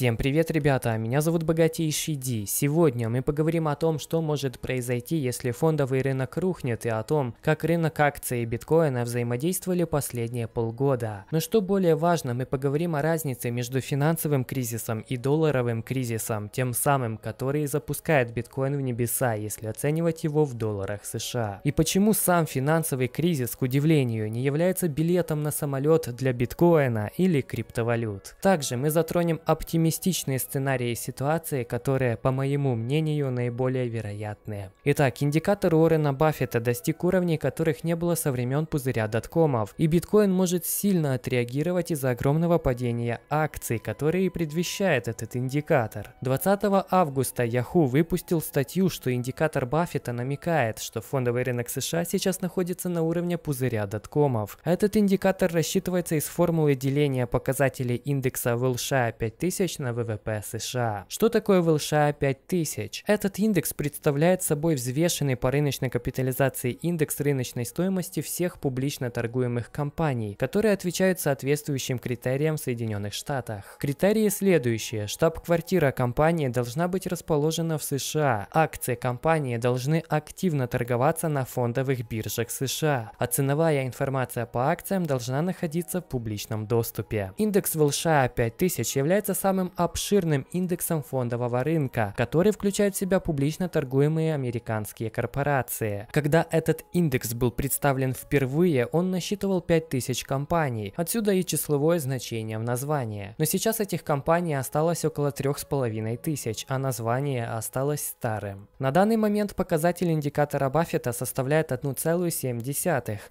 Всем привет, ребята! Меня зовут Богатейший Ди. Сегодня мы поговорим о том, что может произойти, если фондовый рынок рухнет, и о том, как рынок акций и биткоина взаимодействовали последние полгода. Но что более важно, мы поговорим о разнице между финансовым кризисом и долларовым кризисом, тем самым, который запускает биткоин в небеса, если оценивать его в долларах США. И почему сам финансовый кризис, к удивлению, не является билетом на самолет для биткоина или криптовалют. Также мы затронем оптимизм оптимистичные сценарии ситуации, которые, по моему мнению, наиболее вероятные. Итак, индикатор Уоррена Баффета достиг уровней, которых не было со времен пузыря доткомов, и биткоин может сильно отреагировать из-за огромного падения акций, которые предвещает этот индикатор. 20 августа Yahoo выпустил статью, что индикатор Баффета намекает, что фондовый рынок США сейчас находится на уровне пузыря доткомов. Этот индикатор рассчитывается из формулы деления показателей индекса Wilshire 5000 на ВВП США. Что такое в 5000? Этот индекс представляет собой взвешенный по рыночной капитализации индекс рыночной стоимости всех публично торгуемых компаний, которые отвечают соответствующим критериям в Соединенных Штатах. Критерии следующие. Штаб-квартира компании должна быть расположена в США. Акции компании должны активно торговаться на фондовых биржах США, а ценовая информация по акциям должна находиться в публичном доступе. Индекс Волша 5000 является самым обширным индексом фондового рынка, который включает в себя публично торгуемые американские корпорации. Когда этот индекс был представлен впервые, он насчитывал 5000 компаний, отсюда и числовое значение в названии. Но сейчас этих компаний осталось около 3500, а название осталось старым. На данный момент показатель индикатора Баффета составляет 1,7,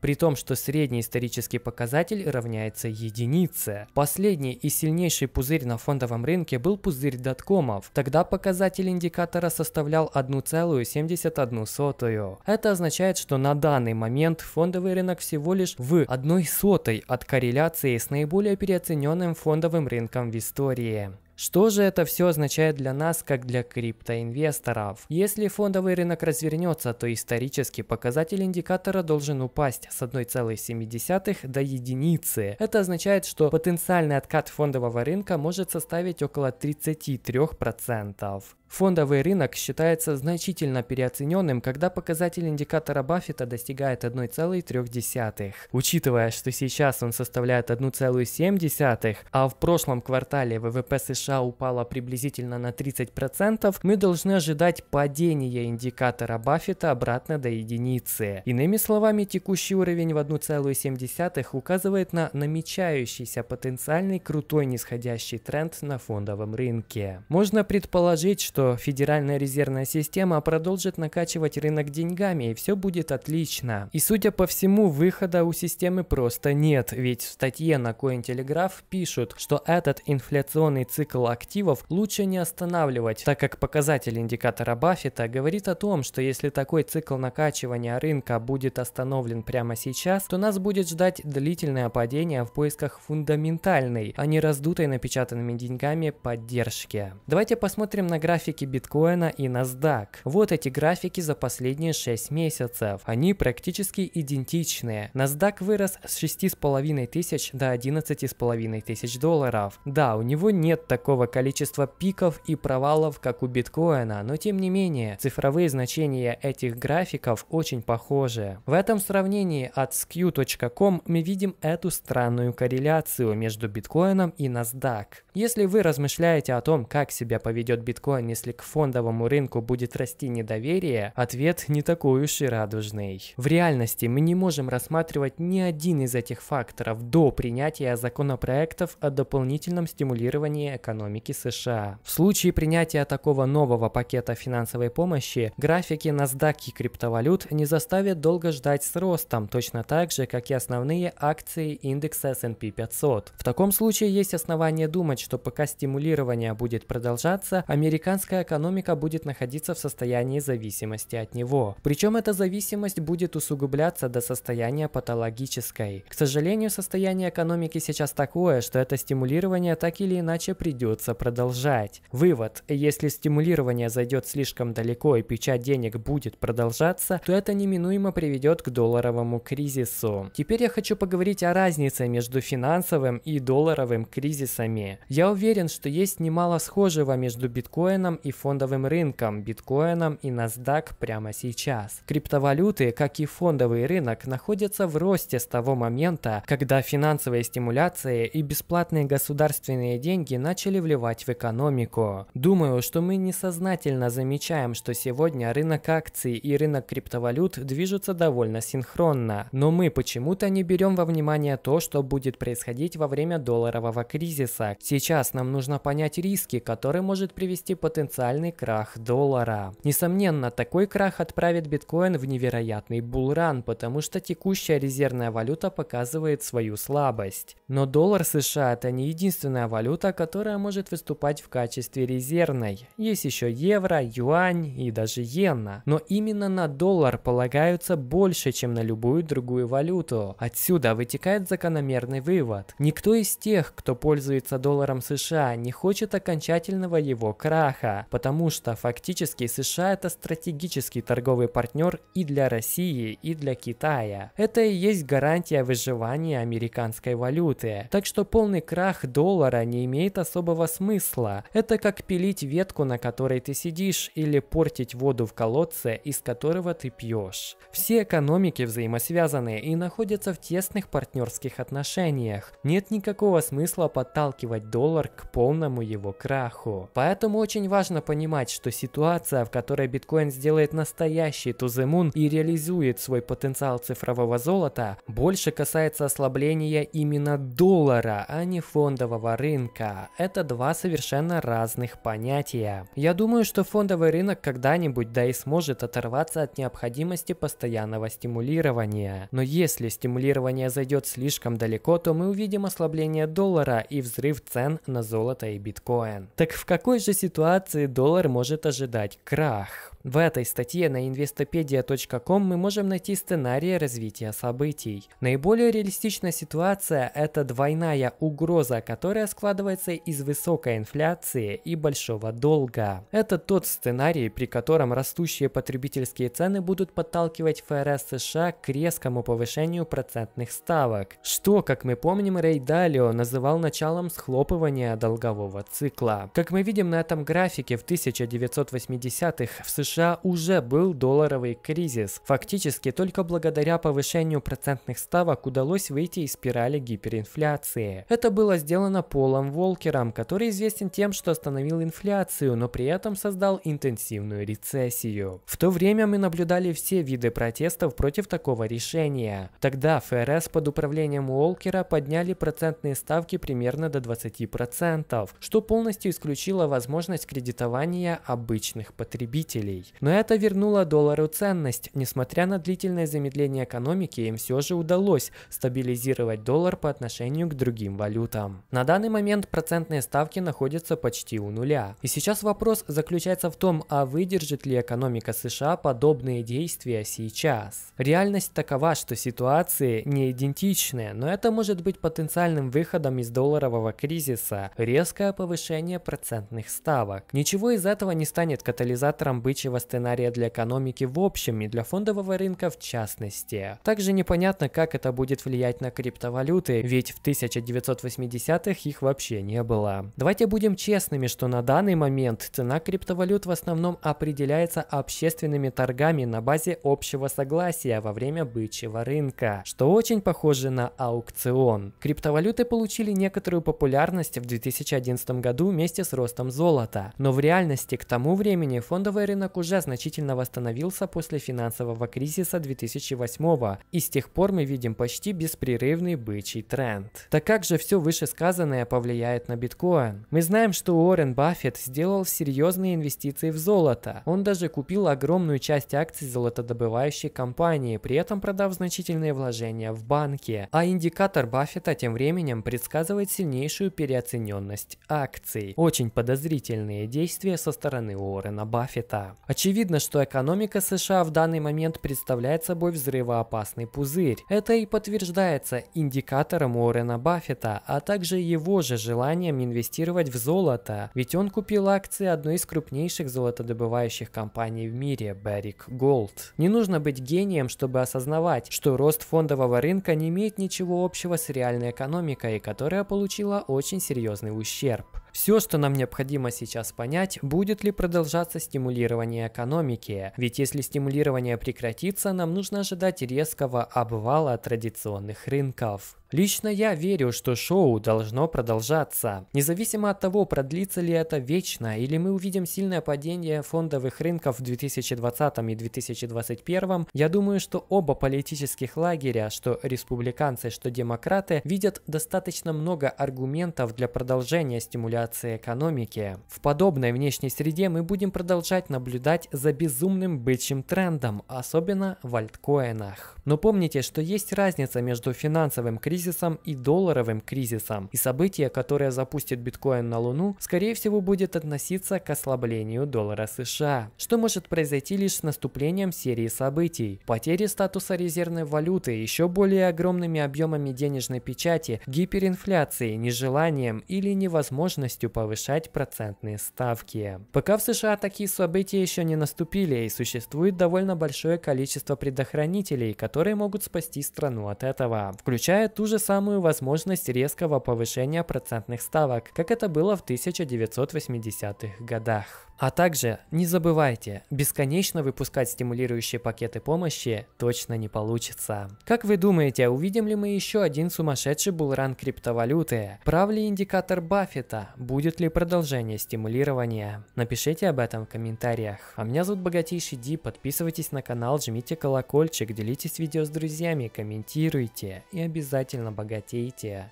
при том, что средний исторический показатель равняется единице. Последний и сильнейший пузырь на фондовом фондовом рынке был пузырь доткомов. Тогда показатель индикатора составлял 1,71. Это означает, что на данный момент фондовый рынок всего лишь в 1 сотой от корреляции с наиболее переоцененным фондовым рынком в истории. Что же это все означает для нас, как для криптоинвесторов? Если фондовый рынок развернется, то исторически показатель индикатора должен упасть с 1,7 до единицы. Это означает, что потенциальный откат фондового рынка может составить около 33%. Фондовый рынок считается значительно переоцененным, когда показатель индикатора Баффета достигает 1,3, учитывая, что сейчас он составляет 1,7, а в прошлом квартале ВВП США упало приблизительно на 30%, мы должны ожидать падения индикатора Баффета обратно до единицы. Иными словами, текущий уровень в 1,7 указывает на намечающийся потенциальный крутой нисходящий тренд на фондовом рынке. Можно предположить, что что Федеральная резервная система продолжит накачивать рынок деньгами и все будет отлично. И судя по всему, выхода у системы просто нет, ведь в статье на Cointelegraph пишут, что этот инфляционный цикл активов лучше не останавливать, так как показатель индикатора Баффета говорит о том, что если такой цикл накачивания рынка будет остановлен прямо сейчас, то нас будет ждать длительное падение в поисках фундаментальной, а не раздутой напечатанными деньгами поддержки. Давайте посмотрим на график графики биткоина и NASDAQ. Вот эти графики за последние 6 месяцев. Они практически идентичные. NASDAQ вырос с 6,5 тысяч до 11,5 тысяч долларов. Да, у него нет такого количества пиков и провалов, как у биткоина, но тем не менее, цифровые значения этих графиков очень похожи. В этом сравнении от skew.com мы видим эту странную корреляцию между биткоином и NASDAQ. Если вы размышляете о том, как себя поведет биткоин и если к фондовому рынку будет расти недоверие, ответ не такой уж и радужный. В реальности мы не можем рассматривать ни один из этих факторов до принятия законопроектов о дополнительном стимулировании экономики США. В случае принятия такого нового пакета финансовой помощи, графики NASDAQ и криптовалют не заставят долго ждать с ростом, точно так же, как и основные акции индекса S&P 500. В таком случае есть основания думать, что пока стимулирование будет продолжаться, американская человеческая экономика будет находиться в состоянии зависимости от него. Причем эта зависимость будет усугубляться до состояния патологической. К сожалению, состояние экономики сейчас такое, что это стимулирование так или иначе придется продолжать. Вывод. Если стимулирование зайдет слишком далеко и печать денег будет продолжаться, то это неминуемо приведет к долларовому кризису. Теперь я хочу поговорить о разнице между финансовым и долларовым кризисами. Я уверен, что есть немало схожего между биткоином и фондовым рынкам, биткоином и NASDAQ прямо сейчас. Криптовалюты, как и фондовый рынок, находятся в росте с того момента, когда финансовые стимуляции и бесплатные государственные деньги начали вливать в экономику. Думаю, что мы несознательно замечаем, что сегодня рынок акций и рынок криптовалют движутся довольно синхронно, но мы почему-то не берем во внимание то, что будет происходить во время долларового кризиса. Сейчас нам нужно понять риски, которые может привести потенциал потенциальный крах доллара. Несомненно, такой крах отправит биткоин в невероятный булран, потому что текущая резервная валюта показывает свою слабость. Но доллар США это не единственная валюта, которая может выступать в качестве резервной. Есть еще евро, юань и даже иена. Но именно на доллар полагаются больше, чем на любую другую валюту. Отсюда вытекает закономерный вывод. Никто из тех, кто пользуется долларом США, не хочет окончательного его краха. США, потому что фактически США это стратегический торговый партнер и для России, и для Китая. Это и есть гарантия выживания американской валюты. Так что полный крах доллара не имеет особого смысла. Это как пилить ветку, на которой ты сидишь, или портить воду в колодце, из которого ты пьешь. Все экономики взаимосвязаны и находятся в тесных партнерских отношениях. Нет никакого смысла подталкивать доллар к полному его краху. Поэтому очень важно важно понимать, что ситуация, в которой биткоин сделает настоящий туземун и реализует свой потенциал цифрового золота, больше касается ослабления именно доллара, а не фондового рынка. Это два совершенно разных понятия. Я думаю, что фондовый рынок когда-нибудь да и сможет оторваться от необходимости постоянного стимулирования. Но если стимулирование зайдет слишком далеко, то мы увидим ослабление доллара и взрыв цен на золото и биткоин. Так в какой же ситуации акции доллар может ожидать крах. В этой статье на investopedia.com мы можем найти сценарии развития событий. Наиболее реалистичная ситуация – это двойная угроза, которая складывается из высокой инфляции и большого долга. Это тот сценарий, при котором растущие потребительские цены будут подталкивать ФРС США к резкому повышению процентных ставок, что, как мы помним, Рей Далио называл началом схлопывания долгового цикла. Как мы видим на этом графике, в 1980-х в США США уже был долларовый кризис. Фактически только благодаря повышению процентных ставок удалось выйти из спирали гиперинфляции. Это было сделано Полом Волкером, который известен тем, что остановил инфляцию, но при этом создал интенсивную рецессию. В то время мы наблюдали все виды протестов против такого решения. Тогда ФРС под управлением Уолкера подняли процентные ставки примерно до 20%, что полностью исключило возможность кредитования обычных потребителей рублей. Но это вернуло доллару ценность. Несмотря на длительное замедление экономики, им все же удалось стабилизировать доллар по отношению к другим валютам. На данный момент процентные ставки находятся почти у нуля. И сейчас вопрос заключается в том, а выдержит ли экономика США подобные действия сейчас. Реальность такова, что ситуации не идентичны, но это может быть потенциальным выходом из долларового кризиса – резкое повышение процентных ставок. Ничего из этого не станет катализатором бычьего следующего сценария для экономики в общем и для фондового рынка в частности. Также непонятно, как это будет влиять на криптовалюты, ведь в 1980-х их вообще не было. Давайте будем честными, что на данный момент цена криптовалют в основном определяется общественными торгами на базе общего согласия во время бычьего рынка, что очень похоже на аукцион. Криптовалюты получили некоторую популярность в 2011 году вместе с ростом золота, но в реальности к тому времени фондовый рынок уже значительно восстановился после финансового кризиса 2008 и с тех пор мы видим почти беспрерывный бычий тренд. Так как же все вышесказанное повлияет на биткоин? Мы знаем, что Уоррен Баффет сделал серьезные инвестиции в золото. Он даже купил огромную часть акций золотодобывающей компании, при этом продав значительные вложения в банки. А индикатор Баффета тем временем предсказывает сильнейшую переоцененность акций. Очень подозрительные действия со стороны Уоррена Баффета. Очевидно, что экономика США в данный момент представляет собой взрывоопасный пузырь. Это и подтверждается индикатором Уоррена Баффета, а также его же желанием инвестировать в золото, ведь он купил акции одной из крупнейших золотодобывающих компаний в мире – Barrick Gold. Не нужно быть гением, чтобы осознавать, что рост фондового рынка не имеет ничего общего с реальной экономикой, которая получила очень серьезный ущерб. Все, что нам необходимо сейчас понять, будет ли продолжаться стимулирование экономики, ведь если стимулирование прекратится, нам нужно ожидать резкого обвала традиционных рынков. Лично я верю, что шоу должно продолжаться. Независимо от того, продлится ли это вечно, или мы увидим сильное падение фондовых рынков в 2020 и 2021, я думаю, что оба политических лагеря, что республиканцы, что демократы, видят достаточно много аргументов для продолжения стимуляции экономики. В подобной внешней среде мы будем продолжать наблюдать за безумным бычьим трендом, особенно в альткоинах. Но помните, что есть разница между финансовым кризисом кризисом и долларовым кризисом. И событие, которое запустит биткоин на Луну, скорее всего будет относиться к ослаблению доллара США, что может произойти лишь с наступлением серии событий. Потери статуса резервной валюты, еще более огромными объемами денежной печати, гиперинфляцией, нежеланием или невозможностью повышать процентные ставки. Пока в США такие события еще не наступили и существует довольно большое количество предохранителей, которые могут спасти страну от этого, включая ту же самую возможность резкого повышения процентных ставок, как это было в 1980-х годах. А также не забывайте, бесконечно выпускать стимулирующие пакеты помощи точно не получится. Как вы думаете, увидим ли мы еще один сумасшедший булран криптовалюты? Прав ли индикатор Баффета? Будет ли продолжение стимулирования? Напишите об этом в комментариях. А меня зовут Богатейший Ди, подписывайтесь на канал, жмите колокольчик, делитесь видео с друзьями, комментируйте и обязательно богатейте.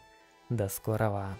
До скорого!